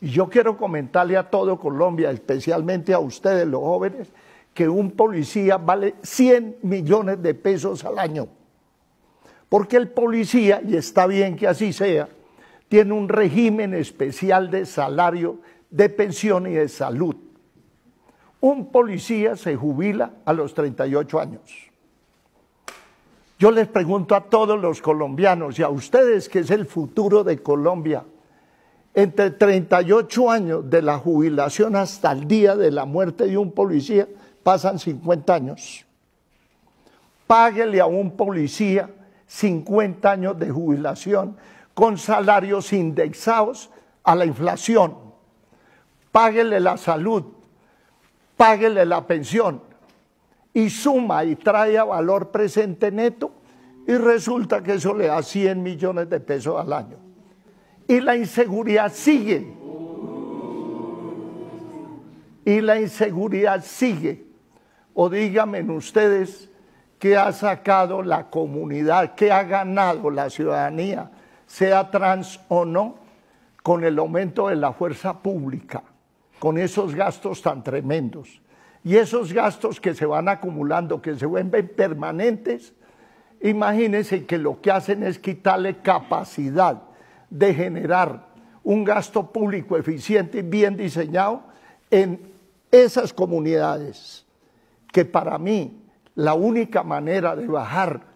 Y yo quiero comentarle a todo Colombia, especialmente a ustedes los jóvenes, que un policía vale 100 millones de pesos al año. Porque el policía, y está bien que así sea, tiene un régimen especial de salario, de pensión y de salud. Un policía se jubila a los 38 años. Yo les pregunto a todos los colombianos y a ustedes, que es el futuro de Colombia, entre 38 años de la jubilación hasta el día de la muerte de un policía, pasan 50 años. Páguele a un policía 50 años de jubilación con salarios indexados a la inflación. Páguele la salud, páguele la pensión y suma y trae valor presente neto y resulta que eso le da 100 millones de pesos al año y la inseguridad sigue. Y la inseguridad sigue. O díganme ustedes qué ha sacado la comunidad, qué ha ganado la ciudadanía, sea trans o no, con el aumento de la fuerza pública, con esos gastos tan tremendos. Y esos gastos que se van acumulando, que se vuelven permanentes, imagínense que lo que hacen es quitarle capacidad de generar un gasto público eficiente y bien diseñado en esas comunidades, que para mí la única manera de bajar